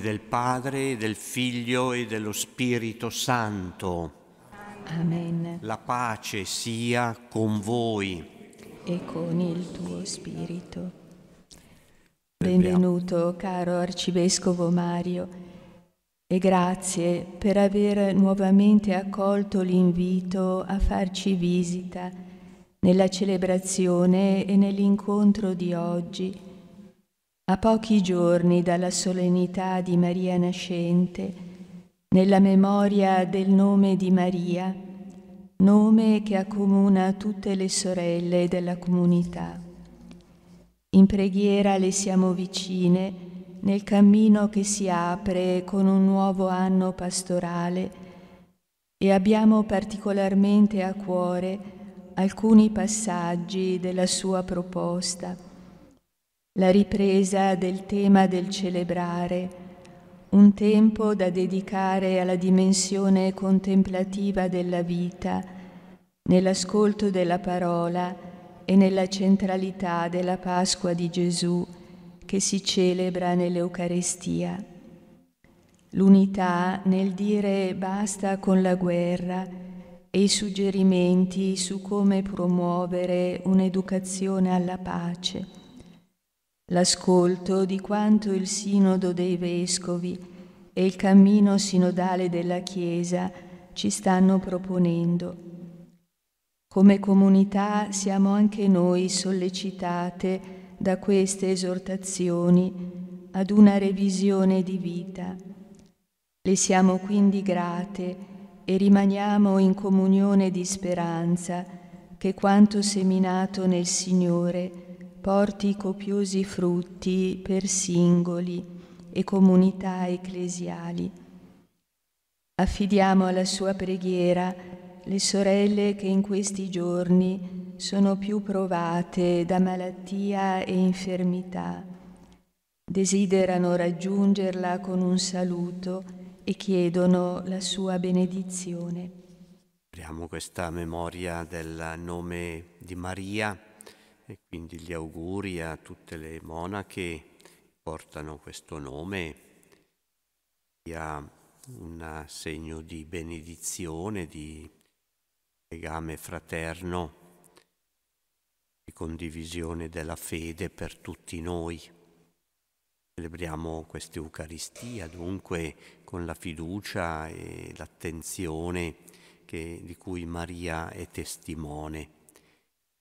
del Padre, del Figlio e dello Spirito Santo. Amen. La pace sia con voi. E con il tuo spirito. Benvenuto caro Arcivescovo Mario e grazie per aver nuovamente accolto l'invito a farci visita nella celebrazione e nell'incontro di oggi a pochi giorni dalla solennità di Maria nascente, nella memoria del nome di Maria, nome che accomuna tutte le sorelle della comunità. In preghiera le siamo vicine nel cammino che si apre con un nuovo anno pastorale e abbiamo particolarmente a cuore alcuni passaggi della sua proposta la ripresa del tema del celebrare, un tempo da dedicare alla dimensione contemplativa della vita, nell'ascolto della parola e nella centralità della Pasqua di Gesù che si celebra nell'Eucarestia. L'unità nel dire basta con la guerra e i suggerimenti su come promuovere un'educazione alla pace l'ascolto di quanto il Sinodo dei Vescovi e il cammino sinodale della Chiesa ci stanno proponendo. Come comunità siamo anche noi sollecitate da queste esortazioni ad una revisione di vita. Le siamo quindi grate e rimaniamo in comunione di speranza che quanto seminato nel Signore porti copiosi frutti per singoli e comunità ecclesiali. Affidiamo alla sua preghiera le sorelle che in questi giorni sono più provate da malattia e infermità. Desiderano raggiungerla con un saluto e chiedono la sua benedizione. Apriamo questa memoria del nome di Maria e quindi gli auguri a tutte le monache che portano questo nome, sia un segno di benedizione, di legame fraterno, di condivisione della fede per tutti noi. Celebriamo questa Eucaristia dunque con la fiducia e l'attenzione che, di cui Maria è testimone.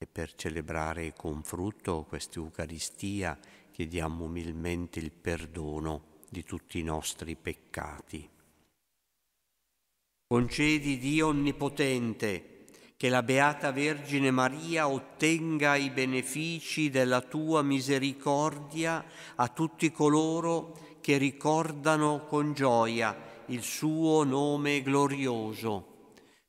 E per celebrare con frutto questa Eucaristia chiediamo umilmente il perdono di tutti i nostri peccati. Concedi Dio Onnipotente che la Beata Vergine Maria ottenga i benefici della tua misericordia a tutti coloro che ricordano con gioia il suo nome glorioso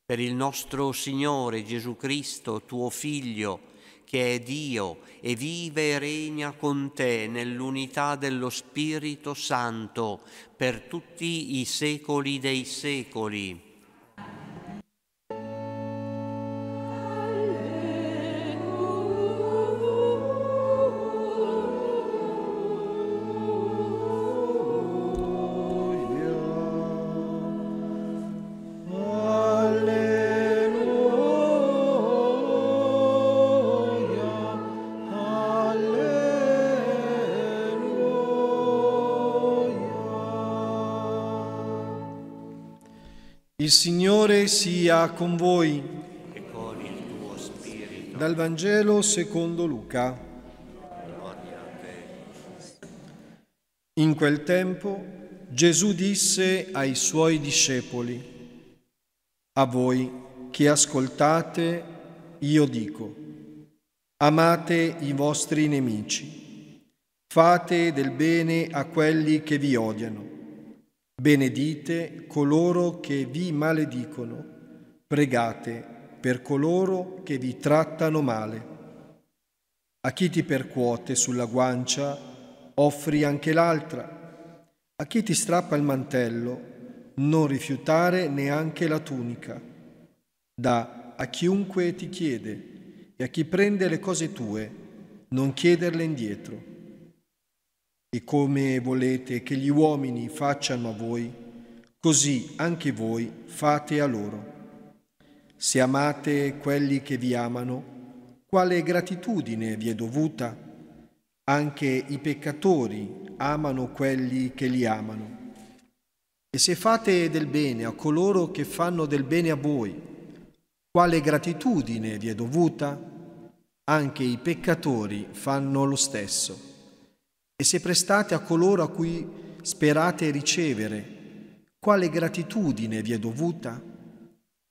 per il nostro Signore Gesù Cristo, tuo Figlio, che è Dio e vive e regna con te nell'unità dello Spirito Santo per tutti i secoli dei secoli. Il Signore sia con voi. E con il tuo spirito. Dal Vangelo secondo Luca. In quel tempo Gesù disse ai suoi discepoli, a voi che ascoltate, io dico, amate i vostri nemici, fate del bene a quelli che vi odiano Benedite coloro che vi maledicono, pregate per coloro che vi trattano male. A chi ti percuote sulla guancia, offri anche l'altra. A chi ti strappa il mantello, non rifiutare neanche la tunica. Da a chiunque ti chiede e a chi prende le cose tue, non chiederle indietro e come volete che gli uomini facciano a voi, così anche voi fate a loro. Se amate quelli che vi amano, quale gratitudine vi è dovuta? Anche i peccatori amano quelli che li amano. E se fate del bene a coloro che fanno del bene a voi, quale gratitudine vi è dovuta? Anche i peccatori fanno lo stesso. E se prestate a coloro a cui sperate ricevere, quale gratitudine vi è dovuta?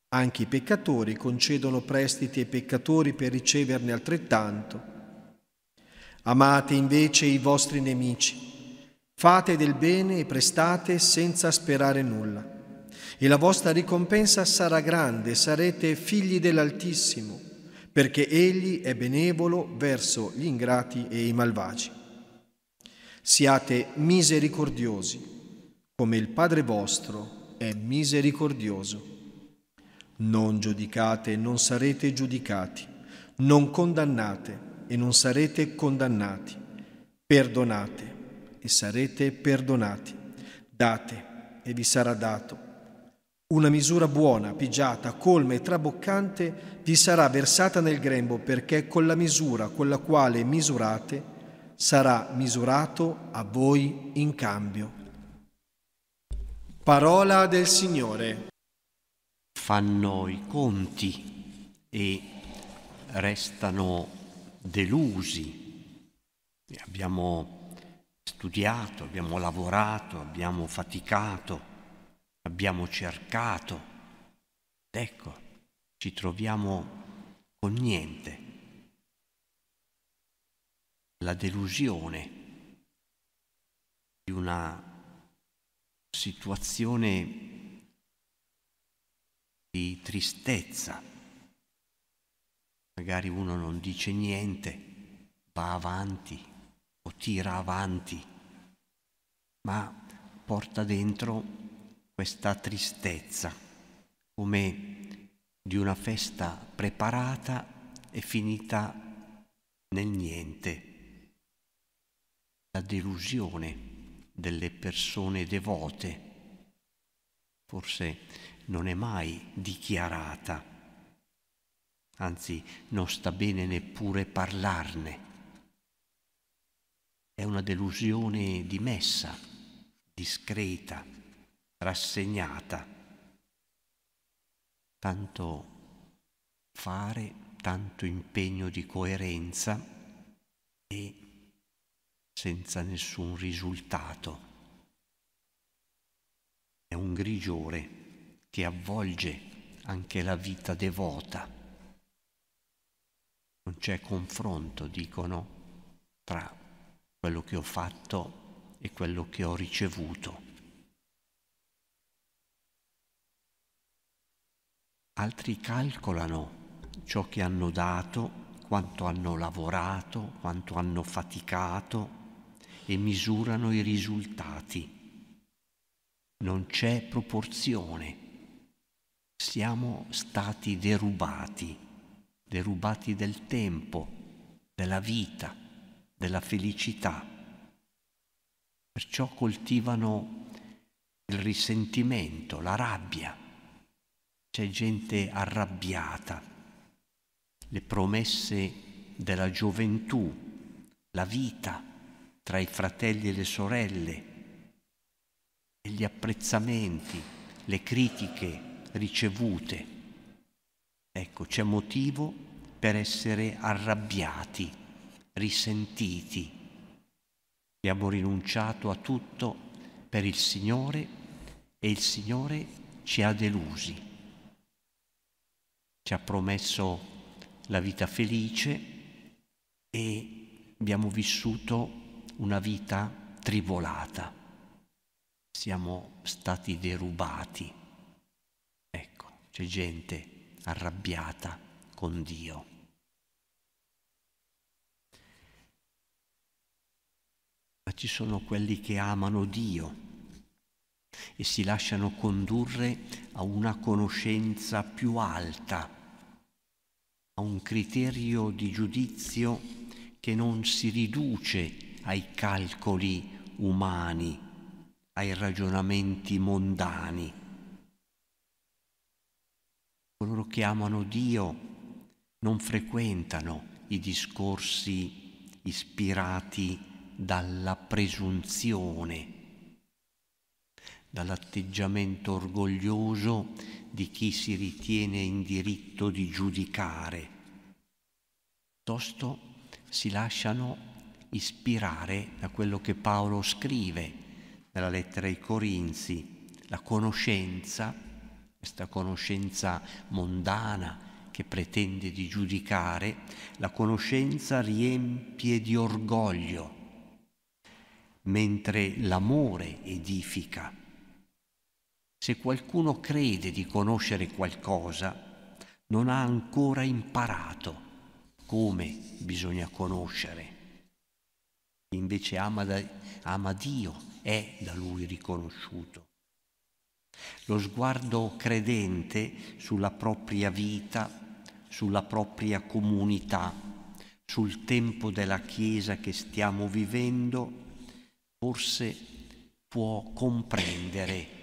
Anche i peccatori concedono prestiti ai peccatori per riceverne altrettanto. Amate invece i vostri nemici. Fate del bene e prestate senza sperare nulla. E la vostra ricompensa sarà grande, sarete figli dell'Altissimo, perché Egli è benevolo verso gli ingrati e i malvagi. Siate misericordiosi, come il Padre vostro è misericordioso. Non giudicate e non sarete giudicati, non condannate e non sarete condannati, perdonate e sarete perdonati, date e vi sarà dato. Una misura buona, pigiata, colma e traboccante vi sarà versata nel grembo perché con la misura con la quale misurate sarà misurato a voi in cambio. Parola del Signore. Fanno i conti e restano delusi. Abbiamo studiato, abbiamo lavorato, abbiamo faticato, abbiamo cercato. Ecco, ci troviamo con niente la delusione di una situazione di tristezza. Magari uno non dice niente, va avanti o tira avanti, ma porta dentro questa tristezza come di una festa preparata e finita nel niente la delusione delle persone devote. Forse non è mai dichiarata, anzi non sta bene neppure parlarne. È una delusione dimessa, discreta, rassegnata. Tanto fare, tanto impegno di coerenza e senza nessun risultato. È un grigiore che avvolge anche la vita devota. Non c'è confronto, dicono, tra quello che ho fatto e quello che ho ricevuto. Altri calcolano ciò che hanno dato, quanto hanno lavorato, quanto hanno faticato, e misurano i risultati. Non c'è proporzione. Siamo stati derubati, derubati del tempo, della vita, della felicità. Perciò coltivano il risentimento, la rabbia. C'è gente arrabbiata. Le promesse della gioventù, la vita, tra i fratelli e le sorelle e gli apprezzamenti, le critiche ricevute. Ecco, c'è motivo per essere arrabbiati, risentiti. Abbiamo rinunciato a tutto per il Signore e il Signore ci ha delusi. Ci ha promesso la vita felice e abbiamo vissuto una vita tribolata, siamo stati derubati. Ecco, c'è gente arrabbiata con Dio. Ma ci sono quelli che amano Dio e si lasciano condurre a una conoscenza più alta, a un criterio di giudizio che non si riduce ai calcoli umani, ai ragionamenti mondani. Coloro che amano Dio non frequentano i discorsi ispirati dalla presunzione, dall'atteggiamento orgoglioso di chi si ritiene in diritto di giudicare. Piuttosto si lasciano ispirare da quello che Paolo scrive nella lettera ai Corinzi, la conoscenza, questa conoscenza mondana che pretende di giudicare, la conoscenza riempie di orgoglio, mentre l'amore edifica. Se qualcuno crede di conoscere qualcosa, non ha ancora imparato come bisogna conoscere invece ama, da, ama Dio, è da Lui riconosciuto. Lo sguardo credente sulla propria vita, sulla propria comunità, sul tempo della Chiesa che stiamo vivendo, forse può comprendere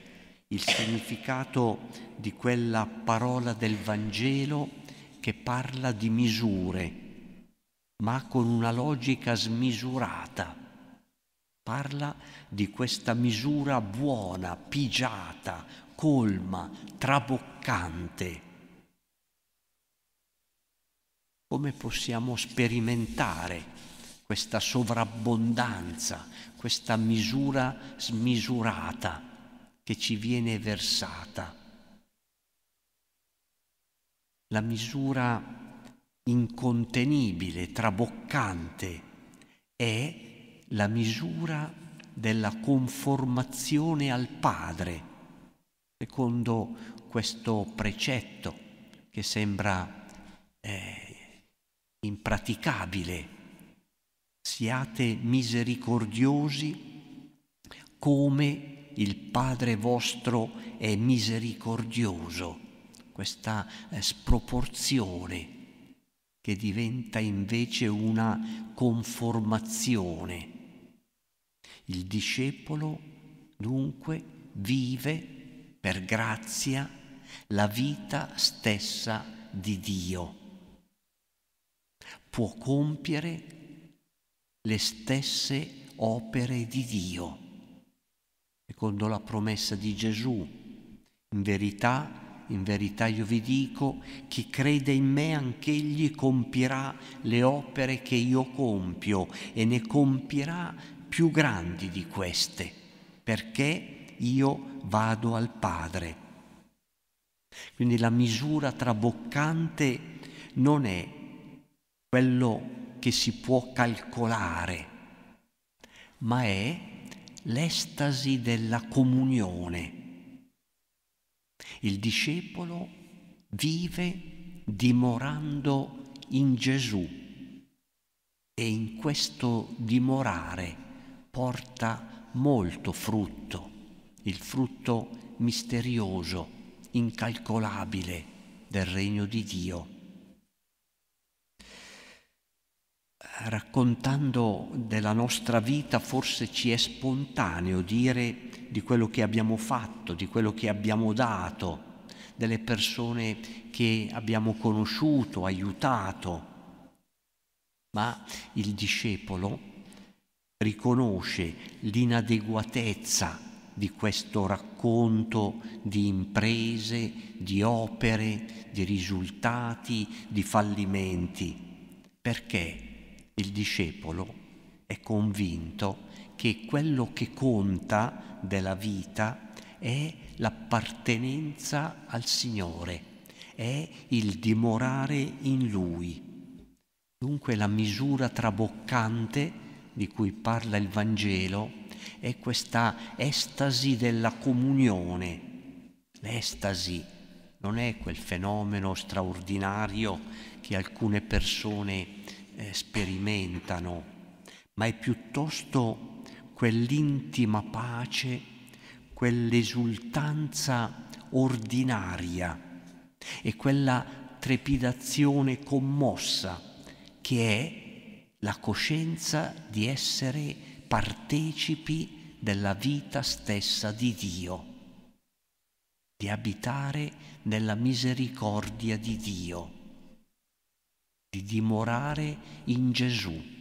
il significato di quella parola del Vangelo che parla di misure, ma con una logica smisurata. Parla di questa misura buona, pigiata, colma, traboccante. Come possiamo sperimentare questa sovrabbondanza, questa misura smisurata che ci viene versata? La misura incontenibile, traboccante, è la misura della conformazione al Padre, secondo questo precetto che sembra eh, impraticabile. Siate misericordiosi come il Padre vostro è misericordioso, questa eh, sproporzione che diventa invece una conformazione. Il discepolo dunque vive per grazia la vita stessa di Dio. Può compiere le stesse opere di Dio, secondo la promessa di Gesù. In verità in verità io vi dico, chi crede in me anch'egli compirà le opere che io compio e ne compirà più grandi di queste, perché io vado al Padre. Quindi la misura traboccante non è quello che si può calcolare, ma è l'estasi della comunione il discepolo vive dimorando in Gesù e in questo dimorare porta molto frutto, il frutto misterioso, incalcolabile del regno di Dio. Raccontando della nostra vita forse ci è spontaneo dire di quello che abbiamo fatto, di quello che abbiamo dato, delle persone che abbiamo conosciuto, aiutato. Ma il discepolo riconosce l'inadeguatezza di questo racconto di imprese, di opere, di risultati, di fallimenti, perché il discepolo è convinto che quello che conta della vita è l'appartenenza al Signore, è il dimorare in Lui. Dunque la misura traboccante di cui parla il Vangelo è questa estasi della comunione. L'estasi non è quel fenomeno straordinario che alcune persone eh, sperimentano, ma è piuttosto quell'intima pace, quell'esultanza ordinaria e quella trepidazione commossa che è la coscienza di essere partecipi della vita stessa di Dio, di abitare nella misericordia di Dio, di dimorare in Gesù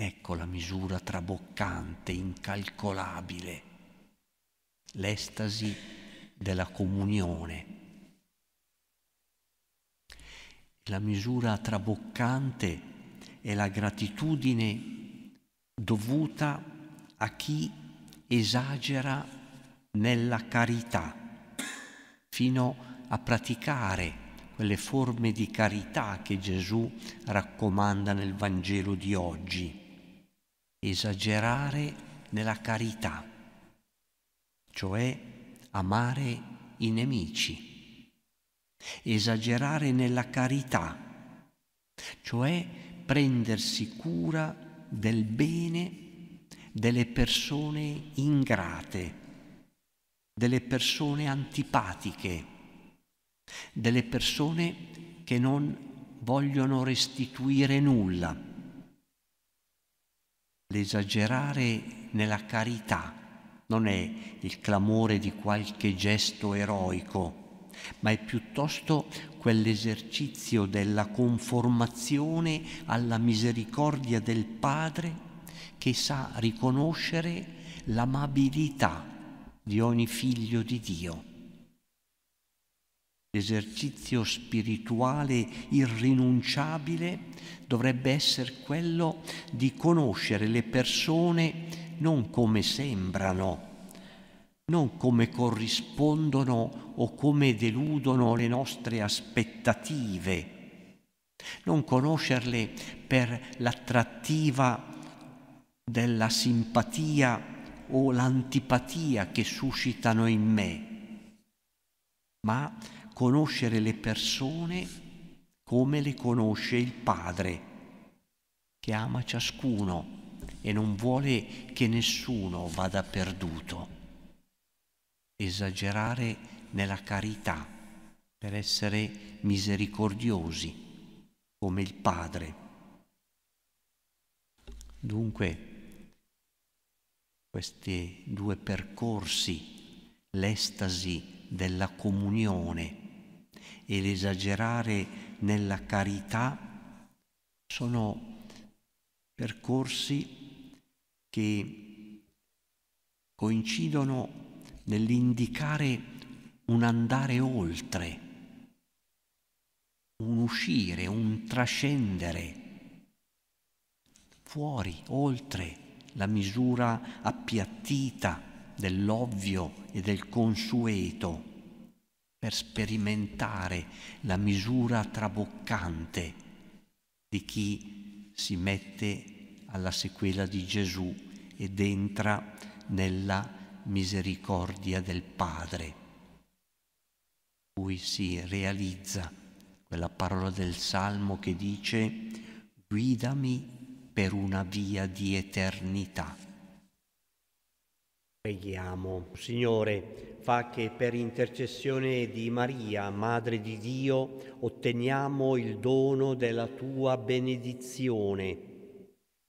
Ecco la misura traboccante, incalcolabile, l'estasi della comunione. La misura traboccante è la gratitudine dovuta a chi esagera nella carità, fino a praticare quelle forme di carità che Gesù raccomanda nel Vangelo di oggi esagerare nella carità, cioè amare i nemici, esagerare nella carità, cioè prendersi cura del bene delle persone ingrate, delle persone antipatiche, delle persone che non vogliono restituire nulla L'esagerare nella carità non è il clamore di qualche gesto eroico, ma è piuttosto quell'esercizio della conformazione alla misericordia del Padre che sa riconoscere l'amabilità di ogni figlio di Dio. L'esercizio spirituale irrinunciabile dovrebbe essere quello di conoscere le persone non come sembrano, non come corrispondono o come deludono le nostre aspettative, non conoscerle per l'attrattiva della simpatia o l'antipatia che suscitano in me, ma conoscere le persone come le conosce il Padre, che ama ciascuno e non vuole che nessuno vada perduto. Esagerare nella carità per essere misericordiosi come il Padre. Dunque, questi due percorsi, l'estasi della comunione e l'esagerare nella carità sono percorsi che coincidono nell'indicare un andare oltre, un uscire, un trascendere fuori, oltre la misura appiattita dell'ovvio e del consueto per sperimentare la misura traboccante di chi si mette alla sequela di Gesù ed entra nella misericordia del Padre. Cui si realizza quella parola del Salmo che dice guidami per una via di eternità. Preghiamo. Signore, fa che per intercessione di Maria, Madre di Dio, otteniamo il dono della tua benedizione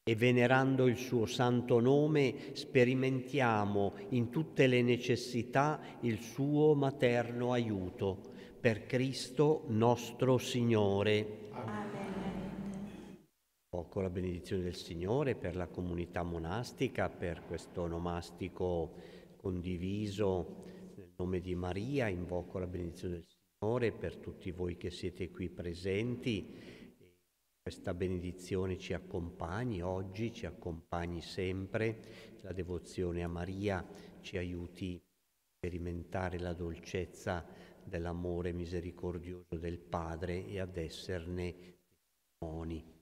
e venerando il suo santo nome sperimentiamo in tutte le necessità il suo materno aiuto. Per Cristo nostro Signore. Amen con la benedizione del Signore per la comunità monastica, per questo onomastico condiviso nel nome di Maria, invoco la benedizione del Signore per tutti voi che siete qui presenti. Questa benedizione ci accompagni oggi, ci accompagni sempre. La devozione a Maria ci aiuti a sperimentare la dolcezza dell'amore misericordioso del Padre e ad esserne testimoni.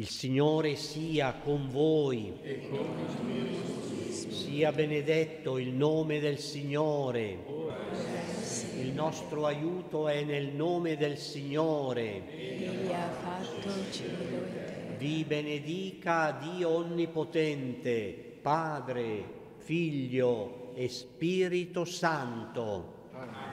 Il Signore sia con voi. E con il sia benedetto il nome del Signore. Il nostro aiuto è nel nome del Signore. ha fatto cielo Vi benedica Dio Onnipotente, Padre, Figlio e Spirito Santo. Amen.